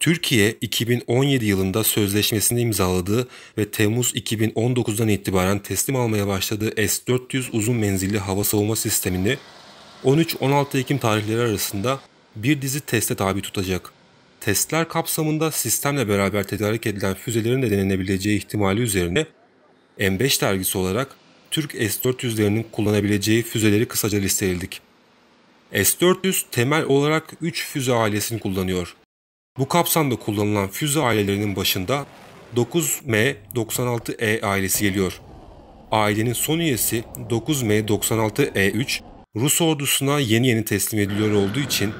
Türkiye 2017 yılında sözleşmesini imzaladığı ve Temmuz 2019'dan itibaren teslim almaya başladığı S-400 uzun menzilli hava savunma sistemini 13-16 Ekim tarihleri arasında bir dizi teste tabi tutacak. Testler kapsamında sistemle beraber tedarik edilen füzelerin de denenebileceği ihtimali üzerine M5 dergisi olarak Türk S-400'lerinin kullanabileceği füzeleri kısaca listeledik. S-400 temel olarak 3 füze ailesini kullanıyor. Bu kapsamda kullanılan füze ailelerinin başında 9M96E ailesi geliyor. Ailenin son üyesi 9M96E3 Rus ordusuna yeni yeni teslim ediliyor olduğu için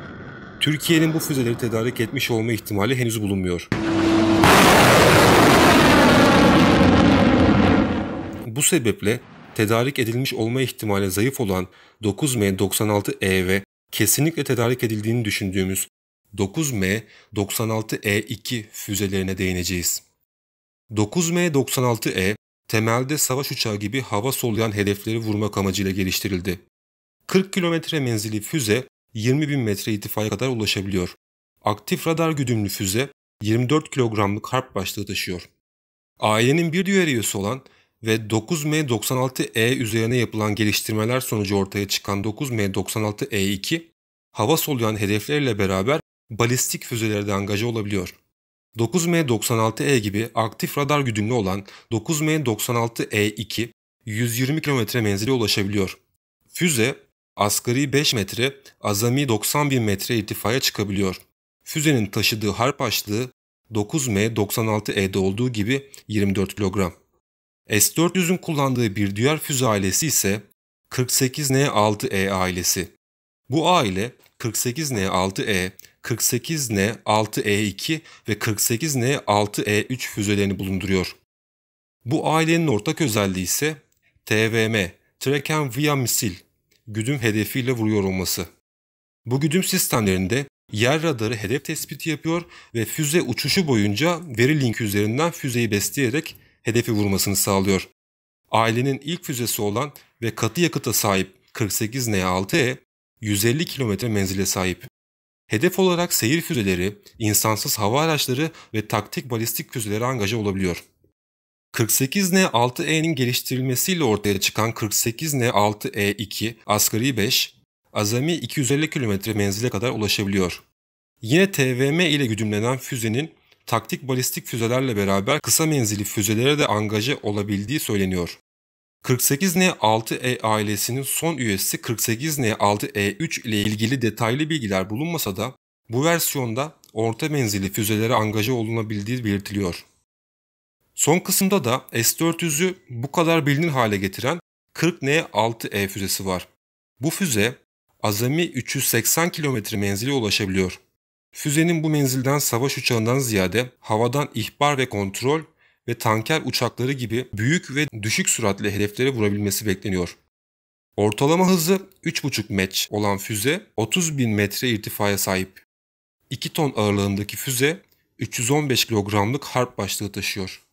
Türkiye'nin bu füzeleri tedarik etmiş olma ihtimali henüz bulunmuyor. Bu sebeple tedarik edilmiş olma ihtimali zayıf olan 9M96E ve kesinlikle tedarik edildiğini düşündüğümüz 9M96E2 füzelerine değineceğiz. 9M96E temelde savaş uçağı gibi hava soluyan hedefleri vurmak amacıyla geliştirildi. 40 kilometre menzili füze 20 bin metre irtifaya kadar ulaşabiliyor. Aktif radar güdümlü füze 24 kilogramlık harp başlığı taşıyor. Ailenin bir diğer üyesi olan ve 9M96E üzerine yapılan geliştirmeler sonucu ortaya çıkan 9M96E2, hava soluyan hedeflerle beraber balistik füzelerde angaja olabiliyor. 9M96E gibi aktif radar güdümlü olan 9M96E2 120 km menzile ulaşabiliyor. Füze asgari 5 metre, azami 90 bin metre irtifaya çıkabiliyor. Füzenin taşıdığı harp açlığı 9M96E'de olduğu gibi 24 kilogram. S-400'ün kullandığı bir diğer füze ailesi ise 48N6E ailesi. Bu aile 48N6E 48N6E2 ve 48N6E3 füzelerini bulunduruyor. Bu ailenin ortak özelliği ise TVM, Track and Via Misil, güdüm hedefiyle vuruyor olması. Bu güdüm sistemlerinde yer radarı hedef tespiti yapıyor ve füze uçuşu boyunca veri linki üzerinden füzeyi besleyerek hedefi vurmasını sağlıyor. Ailenin ilk füzesi olan ve katı yakıta sahip 48N6E 150 km menzile sahip. Hedef olarak seyir füzeleri, insansız hava araçları ve taktik balistik füzeleri angaja olabiliyor. 48N6E'nin geliştirilmesiyle ortaya çıkan 48N6E2 asgari 5, azami 250 km menzile kadar ulaşabiliyor. Yine TVM ile güdümlenen füzenin taktik balistik füzelerle beraber kısa menzili füzelere de angaje olabildiği söyleniyor. 48N6E ailesinin son üyesi 48N6E3 ile ilgili detaylı bilgiler bulunmasa da bu versiyonda orta menzilli füzelere angaja olunabildiği belirtiliyor. Son kısımda da S-400'ü bu kadar bilinir hale getiren 40N6E füzesi var. Bu füze azami 380 km menzili ulaşabiliyor. Füzenin bu menzilden savaş uçağından ziyade havadan ihbar ve kontrol ve tanker uçakları gibi büyük ve düşük süratle hedeflere vurabilmesi bekleniyor. Ortalama hızı 3,5 meç olan füze 30 bin metre irtifaya sahip. 2 ton ağırlığındaki füze 315 kilogramlık harp başlığı taşıyor.